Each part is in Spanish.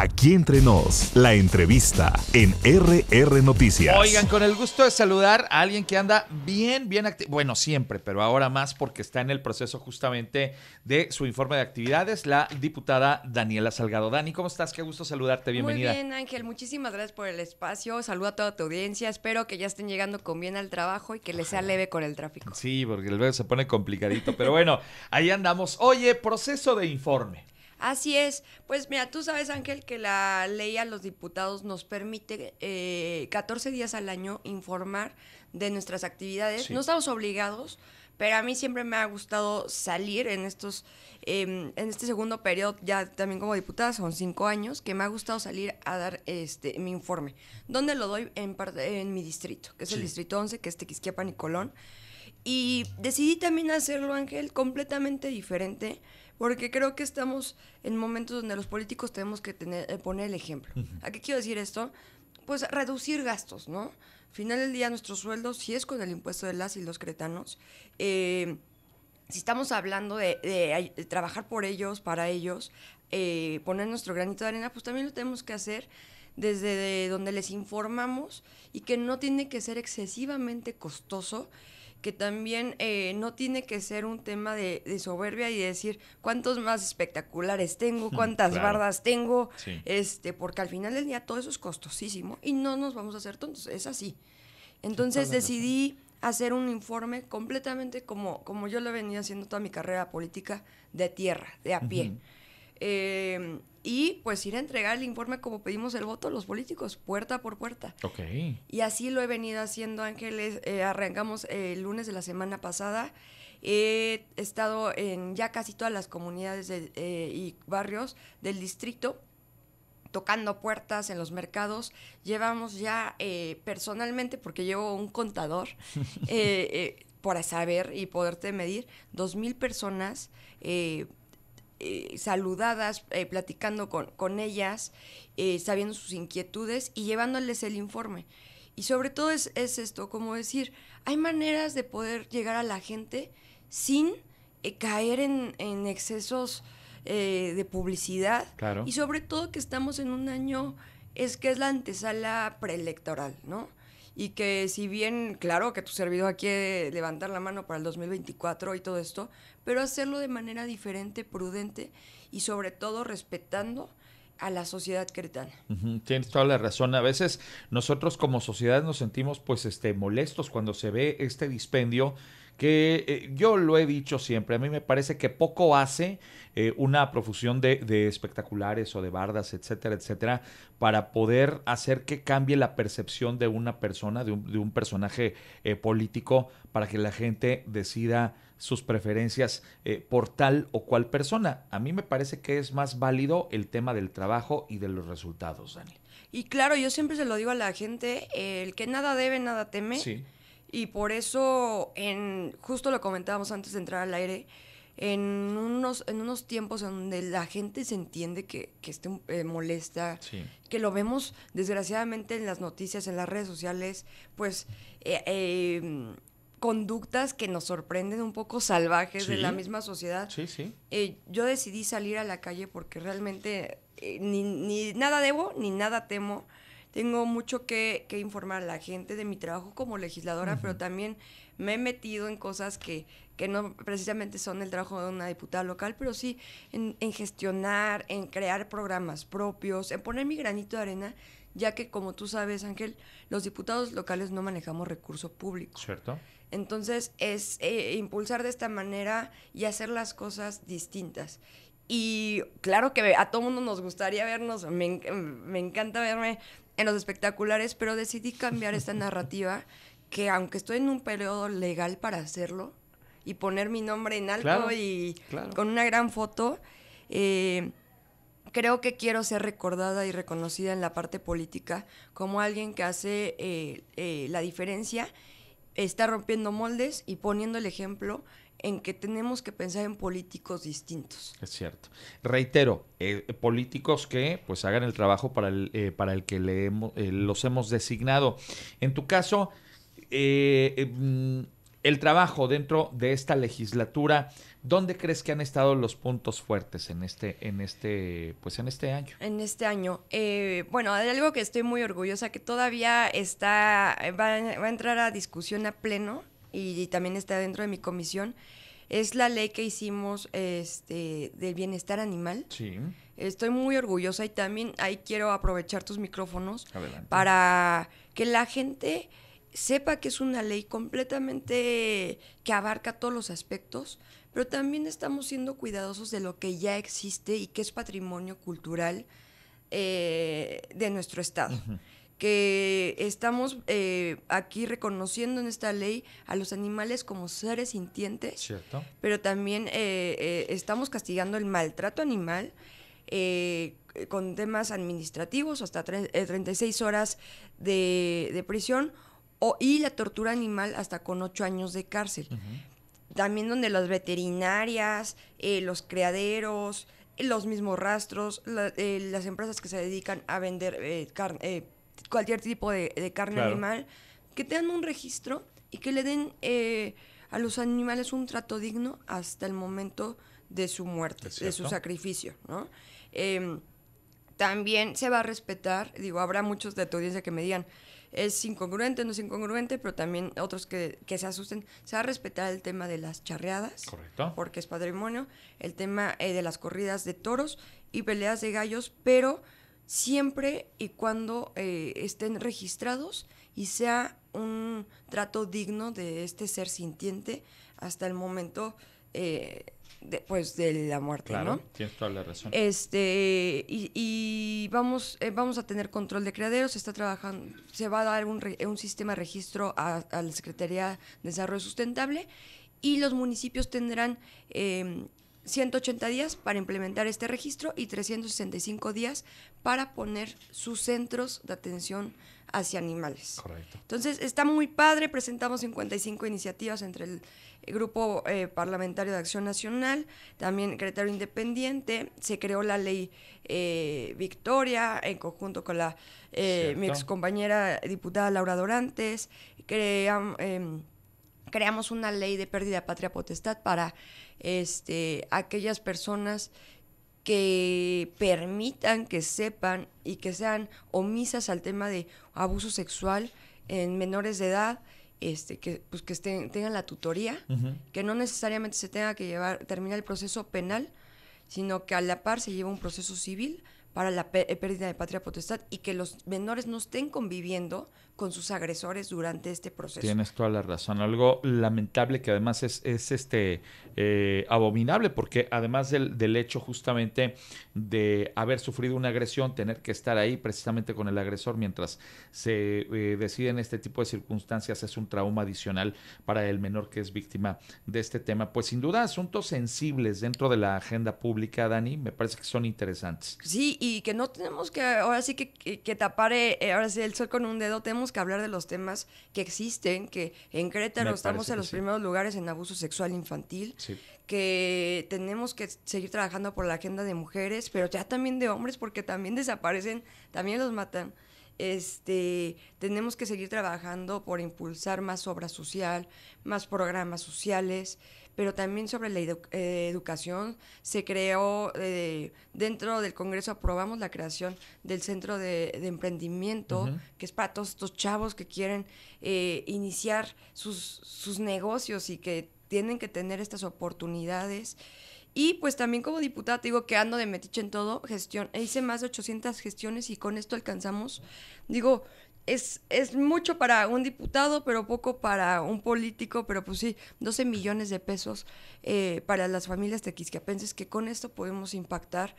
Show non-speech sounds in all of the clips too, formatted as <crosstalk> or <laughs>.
Aquí entre nos, la entrevista en RR Noticias. Oigan, con el gusto de saludar a alguien que anda bien, bien activo. Bueno, siempre, pero ahora más porque está en el proceso justamente de su informe de actividades, la diputada Daniela Salgado. Dani, ¿cómo estás? Qué gusto saludarte. Bienvenida. Muy bien, Ángel. Muchísimas gracias por el espacio. Saludo a toda tu audiencia. Espero que ya estén llegando con bien al trabajo y que les sea leve con el tráfico. Sí, porque el ver se pone complicadito. Pero bueno, ahí andamos. Oye, proceso de informe. Así es. Pues mira, tú sabes, Ángel, que la ley a los diputados nos permite eh, 14 días al año informar de nuestras actividades. No estamos obligados, pero a mí siempre me ha gustado salir en estos, em, en este segundo periodo, ya también como diputada, son cinco años, que me ha gustado salir a dar este mi informe. ¿Dónde lo doy? En, en mi distrito, que es el distrito 11, que es Tequisquiapan y Colón. Y decidí también hacerlo, Ángel, completamente diferente, porque creo que estamos en momentos donde los políticos tenemos que tener, eh, poner el ejemplo. ¿A qué quiero decir esto? Pues reducir gastos, ¿no? Al final del día, nuestros sueldos, si es con el impuesto de las y los cretanos. Eh, si estamos hablando de, trabajar por ellos, para ellos, eh, poner nuestro granito de arena, pues también lo tenemos que hacer desde donde les informamos y que no tiene que ser excesivamente costoso que también eh, no tiene que ser un tema de, soberbia y decir cuántos más espectaculares tengo, mm, cuántas bardas tengo, este, porque al final del día todo eso es costosísimo y no nos vamos a hacer tontos, es así. Entonces decidí hacer un informe completamente como, como yo lo venía haciendo toda mi carrera política, de tierra, de a pie. Em, y pues ir a entregar el informe como pedimos el voto los políticos, puerta por puerta. Ok. Y así lo he venido haciendo, Ángeles. Eh, arrancamos el lunes de la semana pasada. He estado en ya casi todas las comunidades eh, y barrios del distrito tocando puertas en los mercados. Llevamos ya eh, personalmente, porque llevo un contador, <laughs> para saber y poderte medir, dos mil personas eh, eh, saludadas, eh, platicando con, con ellas, eh, sabiendo sus inquietudes y llevándoles el informe. Y sobre todo es, esto, como decir, hay maneras de poder llegar a la gente sin caer en, en excesos de publicidad. Claro. Y sobre todo que estamos en un año, es que es la antesala preelectoral, ¿no? y que si bien, claro, que tu servidor aquí levantar la mano para el 2024 y todo esto, pero hacerlo de manera diferente, prudente y sobre todo respetando a la sociedad cretana. Tienes toda la razón. A veces nosotros como sociedad nos sentimos pues este molestos cuando se ve este dispendio que eh, yo lo he dicho siempre, a mí me parece que poco hace eh, una profusión de, espectaculares o de bardas, etcétera, etcétera, para poder hacer que cambie la percepción de una persona, de un, personaje eh, político, para que la gente decida sus preferencias eh, por tal o cual persona. A mí me parece que es más válido el tema del trabajo y de los resultados, Dani. Y claro, yo siempre se lo digo a la gente, el que nada debe, nada teme. Y por eso, en, justo lo comentábamos antes de entrar al aire, en unos, en unos tiempos donde la gente se entiende que, esté eh, molesta, que lo vemos desgraciadamente en las noticias, en las redes sociales, pues eh, conductas que nos sorprenden un poco salvajes de la misma sociedad. Sí, sí. Eh, yo decidí salir a la calle porque realmente eh, ni, nada debo ni nada temo. Tengo mucho que, informar a la gente de mi trabajo como legisladora, pero también me he metido en cosas que, no precisamente son el trabajo de una diputada local, pero sí en, en gestionar, en crear programas propios, en poner mi granito de arena ya que como tú sabes, Ángel, los diputados locales no manejamos recurso público. Cierto. Entonces es eh, impulsar de esta manera y hacer las cosas distintas. Y claro que a todo mundo nos gustaría vernos, me, encanta verme en los espectaculares, pero decidí cambiar esta <laughs> narrativa que aunque estoy en un periodo legal para hacerlo y poner mi nombre en alto y con una gran foto, eh, creo que quiero ser recordada y reconocida en la parte política como alguien que hace eh, eh, la diferencia, está rompiendo moldes y poniendo el ejemplo en que tenemos que pensar en políticos distintos. Es cierto. Reitero, eh, políticos que pues hagan el trabajo para el, para el que los hemos designado. En tu caso, em, el trabajo dentro de esta legislatura, ¿dónde crees que han estado los puntos fuertes en este, en este, pues en este año? En este año. Eh, bueno, hay algo que estoy muy orgullosa, que todavía está, va, a entrar a discusión a pleno y, también está dentro de mi comisión, es la ley que hicimos este, del bienestar animal. Sí. Estoy muy orgullosa y también ahí quiero aprovechar tus micrófonos para que la gente sepa que es una ley completamente que abarca todos los aspectos, pero también estamos siendo cuidadosos de lo que ya existe y que es patrimonio cultural eh, de nuestro Estado. que estamos eh, aquí reconociendo en esta ley a los animales como seres sintientes, pero también eh, estamos castigando el maltrato animal, con temas administrativos, hasta 36 horas de, prisión y la tortura animal hasta con ocho años de cárcel. También donde las veterinarias, eh, los criaderos, los mismos rastros, eh, las empresas que se dedican a vender eh, carne, cualquier tipo de, carne animal, que tengan un registro y que le den a los animales un trato digno hasta el momento de su muerte, de su sacrificio, ¿no? Em, también se va a respetar, digo, habrá muchos de tu audiencia que me digan, es incongruente, no es incongruente, pero también otros que, que se asusten, se va a respetar el tema de las charreadas, Correcto. porque es patrimonio, el tema eh, de las corridas de toros y peleas de gallos, pero siempre y cuando eh, estén registrados y sea un trato digno de este ser sintiente hasta el momento. Eh, de, pues de la muerte, claro, ¿no? Tienes toda la razón. Este, y, vamos, eh, vamos a tener control de criaderos, se está trabajando, se va a dar un, un sistema de registro a, la Secretaría de Desarrollo Sustentable y los municipios tendrán eh, 180 días para implementar este registro y 365 días para poner sus centros de atención hacia animales. Correcto. Entonces, está muy padre, presentamos 55 iniciativas entre el Grupo eh, Parlamentario de Acción Nacional, también Secretario Independiente, se creó la ley eh, Victoria en conjunto con la eh, mi ex compañera diputada Laura Dorantes, creamos em, creamos una ley de pérdida de patria potestad para este, aquellas personas que permitan que sepan y que sean omisas al tema de abuso sexual en menores de edad, este, que, pues, que estén, tengan la tutoría, que no necesariamente se tenga que llevar, terminar el proceso penal, sino que a la par se lleva un proceso civil para la pérdida de patria potestad y que los menores no estén conviviendo con sus agresores durante este proceso. Tienes toda la razón. Algo lamentable que además es, es este eh, abominable, porque además del, del, hecho justamente de haber sufrido una agresión, tener que estar ahí precisamente con el agresor mientras se decide eh, deciden este tipo de circunstancias, es un trauma adicional para el menor que es víctima de este tema. Pues sin duda, asuntos sensibles dentro de la agenda pública, Dani, me parece que son interesantes. Sí, y que no tenemos que, ahora sí que, que, tapar eh, ahora sí el sol con un dedo, tenemos que hablar de los temas que existen, que en Creta estamos en los primeros lugares en abuso sexual infantil, que tenemos que seguir trabajando por la agenda de mujeres, pero ya también de hombres, porque también desaparecen, también los matan. Este, tenemos que seguir trabajando por impulsar más obra social, más programas sociales, pero también sobre la eh, educación. Se creó, eh, dentro del Congreso aprobamos la creación del Centro de, Emprendimiento, que es para todos estos chavos que quieren eh, iniciar sus, sus negocios y que tienen que tener estas oportunidades. Y pues también como diputada, digo que ando de metiche en todo, gestión. Hice más de 800 gestiones y con esto alcanzamos, digo, es, es mucho para un diputado, pero poco para un político, pero pues sí, 12 millones de pesos eh, para las familias de tequisquiapenses, que con esto podemos impactar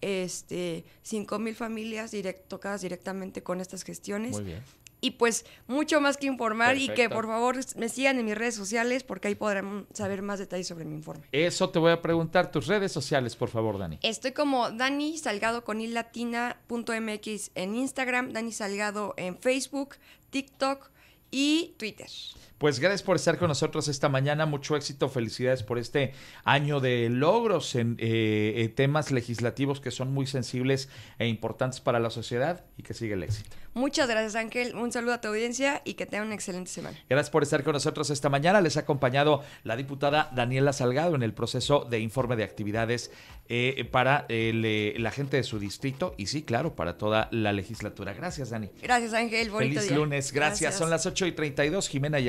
este, 5 mil familias tocadas directamente con estas gestiones. Muy y pues mucho más que informar y que por favor me sigan en mis redes sociales porque ahí podrán saber más detalles sobre mi informe. Eso te voy a preguntar, tus redes sociales, por favor, Dani. Estoy como Dani Salgado con mx en Instagram, Dani Salgado en Facebook, TikTok y Twitter. Pues gracias por estar con nosotros esta mañana. Mucho éxito, felicidades por este año de logros en eh, eh, temas legislativos que son muy sensibles e importantes para la sociedad y que sigue el éxito. Muchas gracias, Ángel. Un saludo a tu audiencia y que tenga una excelente semana. Gracias por estar con nosotros esta mañana. Les ha acompañado la diputada Daniela Salgado en el proceso de informe de actividades eh, para eh, la gente de su distrito y sí, claro, para toda la legislatura. Gracias, Dani. Gracias, Ángel. Bonito Feliz lunes. Gracias. Son las 8 y 32. Jimena